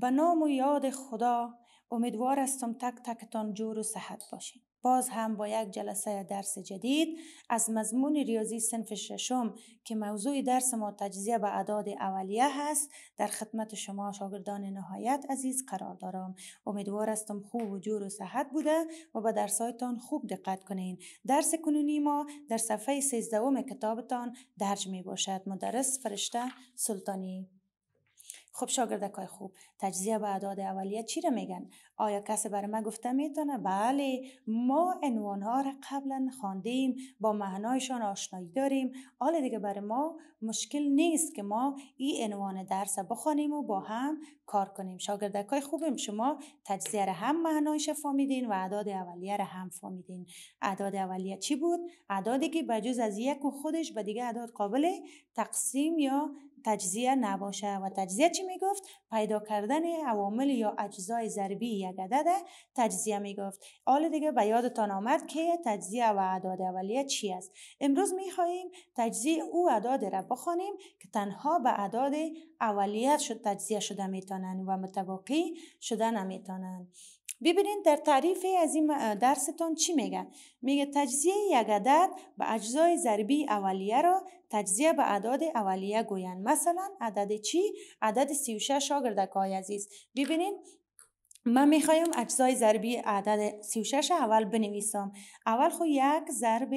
به نام و یاد خدا امیدوار هستم تک تکتان جور و صحت باشین باز هم با یک جلسه درس جدید از مضمون ریاضی صنف ششم که موضوع درس ما تجزیه به اعداد اولیه هست در خدمت شما شاگردان نهایت عزیز قرار دارم امیدوار هستم خوب و جور و صحت بوده و به درسهایتان خوب دقت کنین درس کنونی ما در صفحه 13 کتابتان درج می باشد مدرس فرشته سلطانی خب شاگردکای خوب تجزیه به اعداد اولیه چی را میگن آیا کسی برای ما گفته میتونه بله ما ها را قبلا خواندیم با معنایشان آشنایی داریم حالا دیگه برای ما مشکل نیست که ما این عنوان درس بخوانیم و با هم کار کنیم شاگردکای خوبیم شما تجزیه را هم معنایش فهمیدین و اعداد اولیه را هم فهمیدین اعداد اولیه چی بود اعدادی که بجز از یک و خودش به دیگه اعداد قابل تقسیم یا تجزیه نباشه و تجزیه چی میگفت پیدا کردن عوامل یا اجزای ضربی یک عدد تجزیه میگفت حال دیگه به یادتان آمد که تجزیه و اعداد اولیه چی است امروز میخواهیم تجزیه او اعداد را بخوانیم که تنها به اعداد اولیه شد تجزیه شده میتونن و متباقی شده نمیتونن ببینید در تعریف از این درستان چی میگه میگه تجزیه یک عدد به اجزای ضربی اولیه را تجزیه به اعداد اولیه گویند مثلا عدد چی عدد 36 های عزیز ببینید من میخوایم اجزای ضربی عدد 36 اول بنویسم اول خو یک ضرب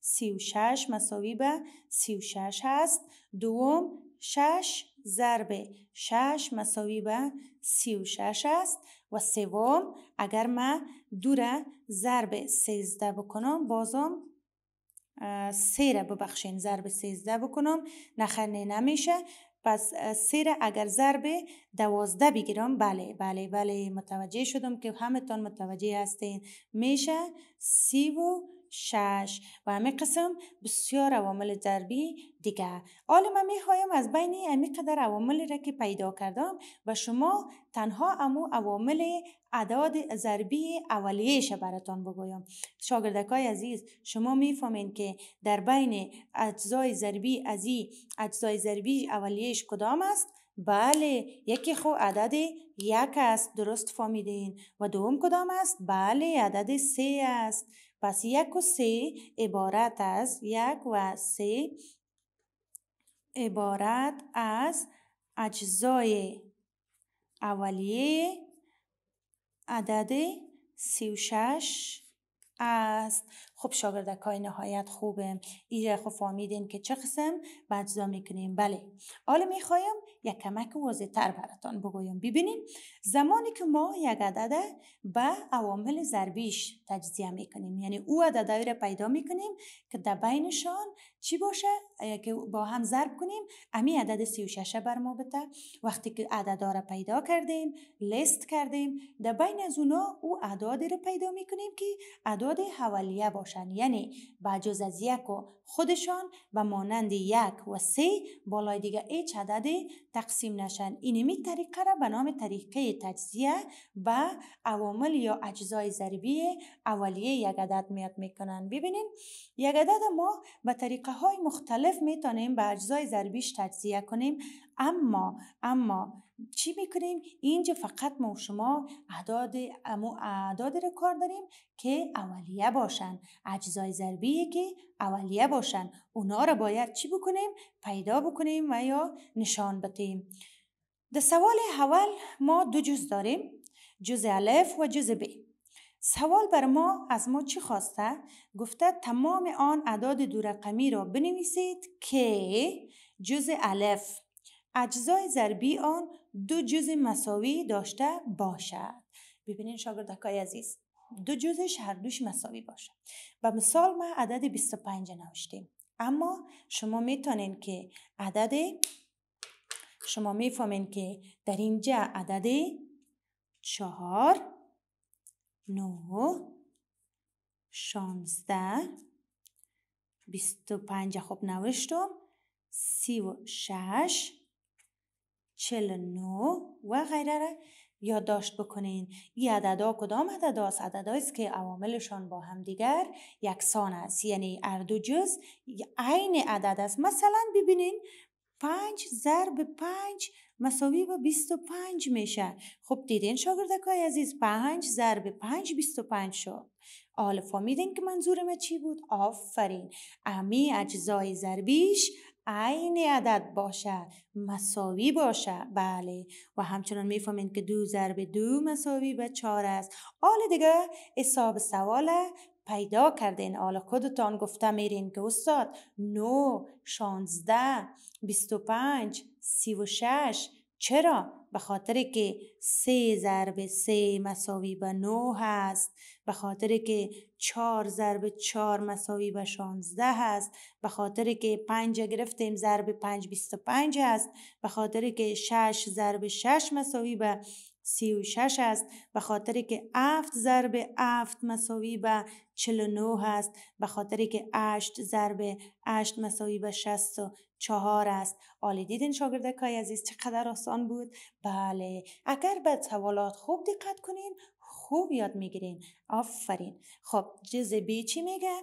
36 مساوی به 36 هست دوم 6 ضرب 6 مساوی به 36 است و سوم اگر من دو را ضرب 13 بکنم بازم سه را ببخشین ضرب 13 بکنم نخنه نمیشه پس سه را اگر ضرب 12 بگیرم بله بله بله متوجه شدم که همتون متوجه هستین میشه سی و شش و همه قسم بسیار عوامل ضربی دیگه حالا من میخوایم از بین امی قدر عوامل را که پیدا کردم و شما تنها امو عوامل اعداد ضربی اولیهش براتان بگویم شاگردکای عزیز شما میفهمین که در بین اجزای ضربی از این اجزای ضربی اولیهش کدام است بله یکی خو عدد یک است درست فهمیدین و دوم کدام است بله عدد سه است پس یک و سه عبارت از یک و سه عبارت از اجزای اولیه عدد سی و شش است خب کای نهایت خوبم ایره خب فامیدین که چه قسم بجزا میکنیم بله حالا میخوایم یک کمک واضح تر براتان بگویم ببینیم زمانی که ما یک عدد به عوامل ضربیش تجزیه میکنیم یعنی او عدد رو پیدا میکنیم که در بینشان چی باشه که با هم ضرب کنیم امی عدد 36 بر ما بته وقتی که عدد را پیدا کردیم لیست کردیم در بین از اونا او عدد رو پیدا میکنیم که عدد حوالیه باشه باشند یعنی به جز از یک و خودشان و مانند یک و سه بالای دیگه هیچ عدد تقسیم نشن اینمی طریقه را به نام طریقه تجزیه و عوامل یا اجزای ضریبی اولیه یک عدد میاد میکنن ببینید یک عدد ما به طریقه های مختلف میتونیم به اجزای ضربیش تجزیه کنیم اما اما چی میکنیم اینجا فقط ما و شما اعداد اعداد رو کار داریم که اولیه باشن اجزای ضربی که اولیه باشن اونا رو باید چی بکنیم پیدا بکنیم و یا نشان بتیم. در سوال اول ما دو جز داریم جز الف و جز ب سوال بر ما از ما چی خواسته؟ گفته تمام آن اعداد دو را بنویسید که جز الف اجزای ضربی آن دو جزء مساوی داشته باشد ببینین شاگردکای عزیز دو جزش هر دوش مساوی باشه و مثال ما عدد 25 نوشتیم اما شما میتونین که عدد شما میفهمین که در اینجا عدد 4 9 16 25 خب نوشتم 36 49 و غیره یادداشت بکنین این عددا کدام عددا است عددا است که عواملشان با هم دیگر یکسان است یعنی هر جز عین عدد است مثلا ببینین 5 ضرب 5 مساوی با 25 میشه خب دیدین شاگردکای عزیز 5 ضرب 5 25 شد حالا فهمیدین که منظور ما چی بود آفرین امی اجزای ضربیش عین عدد باشه، مساوی باشه، بله و همچنان میفهمین که دو ضرب دو مساوی به چهار است حال دیگه حساب سواله پیدا کردین حالا خودتان گفته میرین که استاد نو شانزده بیست و پنج سی و شش چرا؟ به خاطر که سه ضرب سه مساوی به نو هست به خاطر که چهار ضرب چهار مساوی به شانزده هست به خاطر که پنج گرفتیم ضرب پنج بیست و پنج هست به خاطر که شش ضرب شش مساوی به سی و شش است به خاطر که افت ضرب هفت مساوی به چل نو هست به خاطر که اشت ضرب اشت مساوی به شست و چهار است آلی دیدین شاگردکای عزیز چقدر آسان بود بله اگر به سوالات خوب دقت کنین خوب یاد میگیرین آفرین خب جز بی چی میگه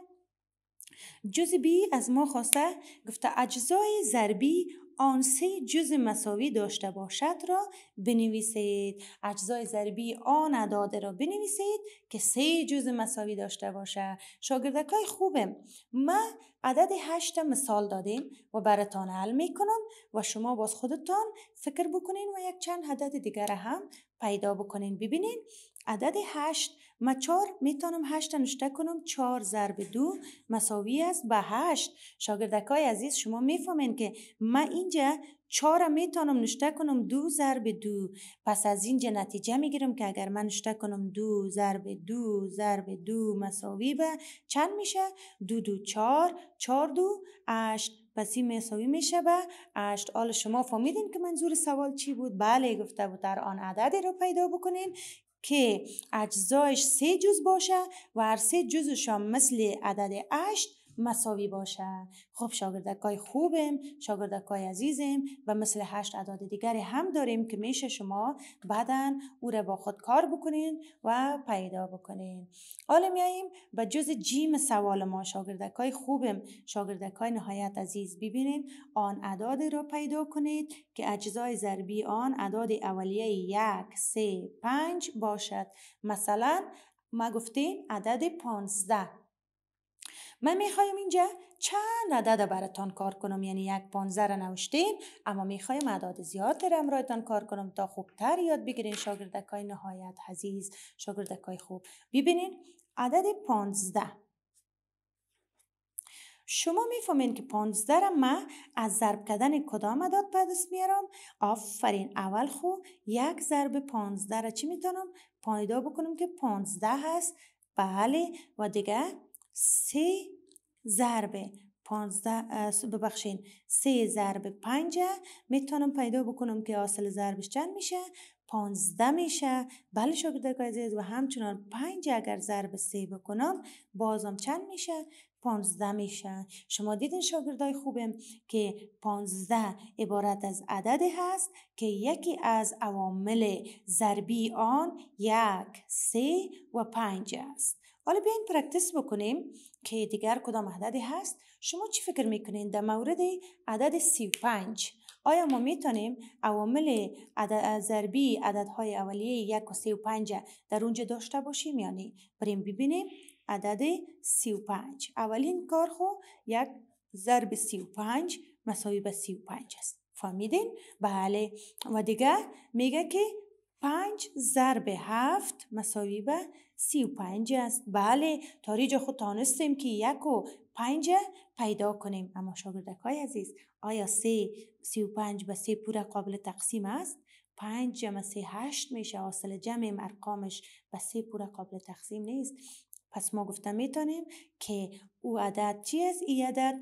جز بی از ما خواسته گفته اجزای ضربی آن سه جز مساوی داشته باشد را بنویسید اجزای ضربی آن عداد را بنویسید که سه جز مساوی داشته باشد شاگردکای خوبم ما عدد هشت مثال دادیم و براتان حل میکنم و شما باز خودتان فکر بکنین و یک چند عدد دیگر هم پیدا بکنین ببینین عدد هشت ما چار میتونم هشت نشته کنم چار ضرب دو مساوی است به هشت شاگردکای عزیز شما میفهمین که ما اینجا چار میتونم نشته کنم دو ضرب دو پس از اینجا نتیجه میگیرم که اگر من نشته کنم دو ضرب دو ضرب دو مساوی به چند میشه دو دو چار چار دو هشت پس این مساوی میشه به هشت حالا شما فهمیدین که منظور سوال چی بود بله گفته بود در آن عددی رو پیدا بکنین که اجزایش سه جز باشه و هر سه جزشان مثل عدد 8 مساوی باشه خب شاگردکای خوبم شاگردکای عزیزم و مثل هشت عدد دیگری هم داریم که میشه شما بعدا او را با خود کار بکنین و پیدا بکنین حالا میاییم به جز جیم سوال ما شاگردکای خوبم شاگردکای نهایت عزیز ببینید آن عدد را پیدا کنید که اجزای ضربی آن اعداد اولیه یک سه پنج باشد مثلا ما گفتیم عدد پانزده من میخوایم اینجا چند عدد براتان کار کنم یعنی یک پانزه را نوشتین اما میخوایم عدد زیاد را امرایتان کار کنم تا خوبتر یاد بگیرین شاگردکای نهایت عزیز شاگردکای خوب ببینین عدد پانزده شما میفهمین که پانزده را من از ضرب کردن کدام عدد به میارم آفرین اول خو یک ضرب پانزده را چی میتونم پایدا بکنم که پانزده هست بله و دیگه سه ضرب 15 ببخشید 3 ضرب 5 میتونم پیدا بکنم که حاصل ضربش چند میشه 15 میشه بله شاگردای عزیز و همچنان 5 اگر ضرب 3 بکنم بازم چند میشه 15 میشه شما دیدین شاگردای خوبم که 15 عبارت از عدد هست که یکی از عوامل ضربی آن یک سه و 5 است حالا بیاین پرکتیس بکنیم که دیگر کدام عددی هست شما چی فکر میکنین در مورد عدد پنج آیا ما میتونیم عوامل عدد عددهای اولیه یک و پنج در اونجا داشته باشیم یعنی بریم ببینیم عدد پنج اولین کار خو خب یک ضرب پنج مساوی به پنج است فهمیدین؟ بله و دیگه میگه که پنج ضرب هفت مساوی به سی و پنج است بله تاریج خود تانستیم که یک و پنج پیدا کنیم اما شاگردک عزیز آیا سه سی و پنج به سه پوره قابل تقسیم است پنج جمع سه هشت میشه حاصل جمع ارقامش به سه پوره قابل تقسیم نیست پس ما گفته میتونیم که او عدد چی است؟ ای عدد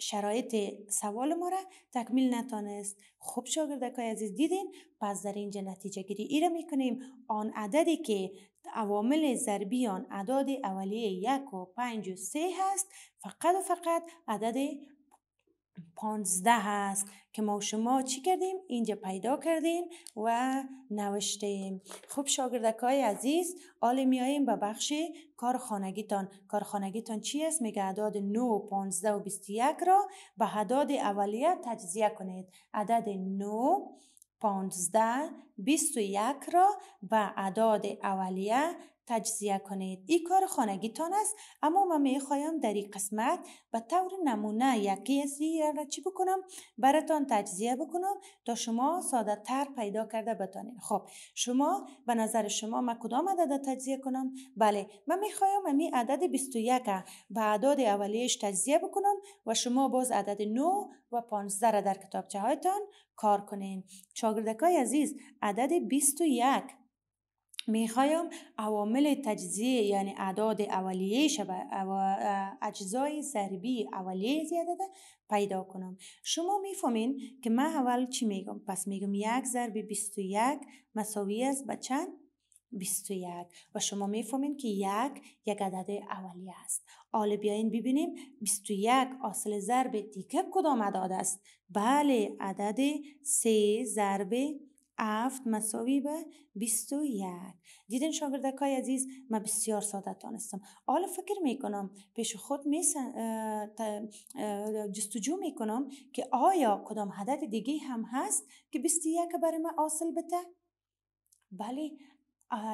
شرایط سوال ما را تکمیل نتانست خوب شاگردکای عزیز دیدین پس در اینجا نتیجه گیری ای را میکنیم آن عددی که عوامل ضربی آن عداد اولیه یک و پنج و سه هست فقط و فقط عدد پانزده هست که ما شما چی کردیم اینجا پیدا کردیم و نوشتیم خوب شاگردک های عزیز آلی میاییم به بخش کارخانگیتان کارخانگیتان چی است میگه عداد 9 15 و 21 را به عداد اولیه تجزیه کنید عدد 9 15 21 را به عداد اولیه تجزیه کنید این کار خانگی تان است اما من میخوایم در این قسمت به طور نمونه یکی از را چی بکنم براتان تجزیه بکنم تا شما ساده تر پیدا کرده بتانید خب شما به نظر شما من کدام عدد تجزیه کنم بله من میخوایم امی عدد 21 به عدد اولیش تجزیه بکنم و شما باز عدد 9 و 15 را در کتابچه هایتان کار کنین شاگردکای عزیز عدد 21 میخوایم عوامل تجزیه یعنی اعداد اولیه شبه اجزای ضربی اولیه زیاده پیدا کنم شما میفهمین که من اول چی میگم پس میگم یک ضرب 21 مساوی است به چند 21 و شما میفهمین که یک یک عدد اولیه است حالا بیاین ببینیم یک حاصل ضرب دیگه کدام عدد است بله عدد سه ضرب هفت مساوی به 21 دیدین شاگردکای عزیز من بسیار ساده تانستم حالا فکر میکنم پیش خود می جستجو میکنم که آیا کدام عدد دیگه هم هست که یک برای من حاصل بته بله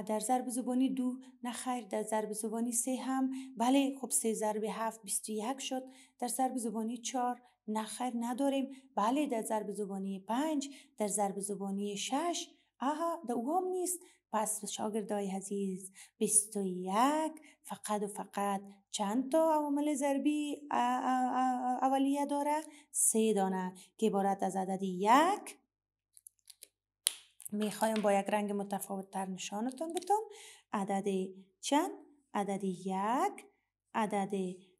در ضرب زبانی دو نخیر در ضرب زبانی سه هم بله خب سه ضرب هفت بیست و یک شد در ضرب زبانی چهار نخیر نداریم بله در ضرب زبانی پنج در ضرب زبانی شش آها در اوام نیست پس شاگردای عزیز یک فقط و فقط چند تا عوامل ضربی اولیه داره سه دانه که عبارت از عدد یک میخوایم با یک رنگ متفاوت تر نشانتون بتون عدد چند عدد یک عدد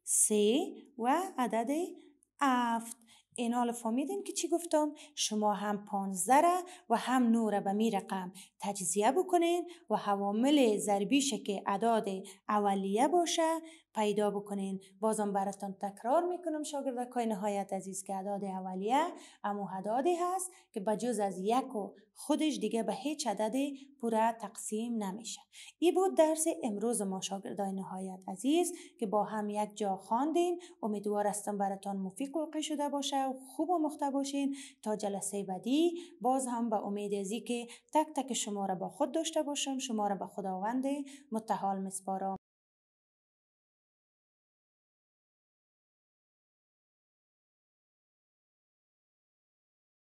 سه و عدد هفت این حال که چی گفتم شما هم پانزده و هم نوره به می رقم تجزیه بکنین و حوامل ضربیشه که اداد اولیه باشه پیدا بکنین بازم براتون تکرار میکنم شاگردکای نهایت عزیز که اعداد اولیه اما اعدادی هست که بجز از یک و خودش دیگه به هیچ عدد پوره تقسیم نمیشه این بود درس امروز ما شاگردای نهایت عزیز که با هم یک جا خواندیم امیدوار هستم براتون مفید واقع شده باشه و خوب مخته باشین تا جلسه بعدی باز هم به امید ازی که تک تک شما را با خود داشته باشم شما را به خداوند متعال مسپارم